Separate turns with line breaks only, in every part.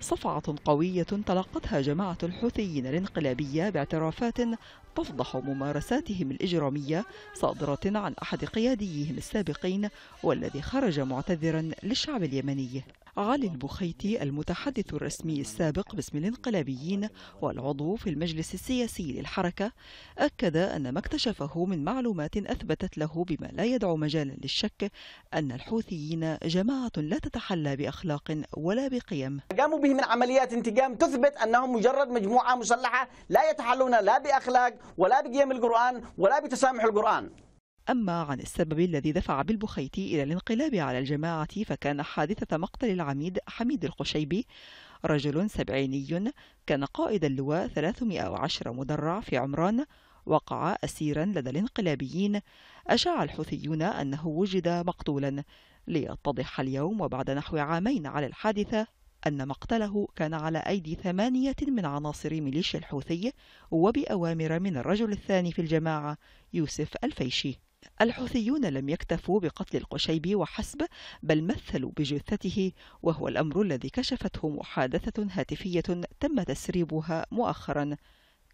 صفعة قوية تلقتها جماعة الحوثيين الانقلابية باعترافات تفضح ممارساتهم الإجرامية صادرة عن أحد قياديهم السابقين والذي خرج معتذرا للشعب اليمني علي البخيتي المتحدث الرسمي السابق باسم الانقلابيين والعضو في المجلس السياسي للحركة أكد أن ما اكتشفه من معلومات أثبتت له بما لا يدعو مجالا للشك أن الحوثيين جماعة لا تتحلى بأخلاق ولا بقيم قاموا به من عمليات انتقام تثبت أنهم مجرد مجموعة مسلحة
لا يتحلون لا بأخلاق ولا بقيم القرآن ولا بتسامح القرآن
أما عن السبب الذي دفع بالبخيتي إلى الانقلاب على الجماعة فكان حادثة مقتل العميد حميد القشيبي رجل سبعيني كان قائد اللواء 310 مدرع في عمران وقع أسيرا لدى الانقلابيين أشاع الحوثيون أنه وجد مقتولا ليتضح اليوم وبعد نحو عامين على الحادثة أن مقتله كان على أيدي ثمانية من عناصر ميليشيا الحوثي وبأوامر من الرجل الثاني في الجماعة يوسف الفيشي الحوثيون لم يكتفوا بقتل القشيبي وحسب بل مثلوا بجثته وهو الأمر الذي كشفته محادثة هاتفية تم تسريبها مؤخرا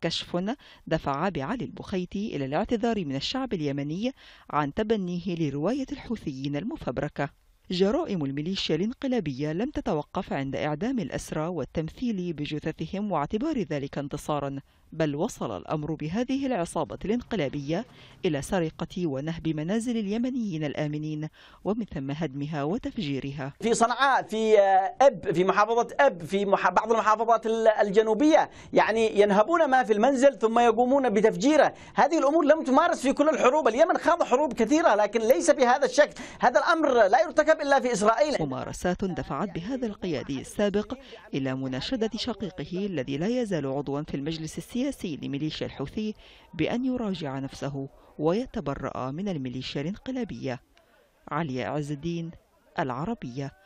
كشف دفع بعلي البخيتي إلى الاعتذار من الشعب اليمني عن تبنيه لرواية الحوثيين المفبركة جرائم الميليشيا الانقلابية لم تتوقف عند إعدام الأسرى والتمثيل بجثثهم واعتبار ذلك انتصارا بل وصل الأمر بهذه العصابة الانقلابية إلى سرقة ونهب منازل اليمنيين الآمنين ومن ثم هدمها وتفجيرها في صنعاء في
آه، أب في محافظة أب في بعض المحافظات الجنوبية يعني ينهبون ما في المنزل ثم يقومون بتفجيره هذه الأمور لم تمارس في كل الحروب اليمن خاض حروب
كثيرة لكن ليس بهذا الشكل هذا الأمر لا يرتكب الله في إسرائيل ممارسات دفعت بهذا القيادي السابق إلى مناشدة شقيقه الذي لا يزال عضوا في المجلس السياسي لميليشيا الحوثي بأن يراجع نفسه ويتبرأ من الميليشيا الانقلابية علي عز الدين العربية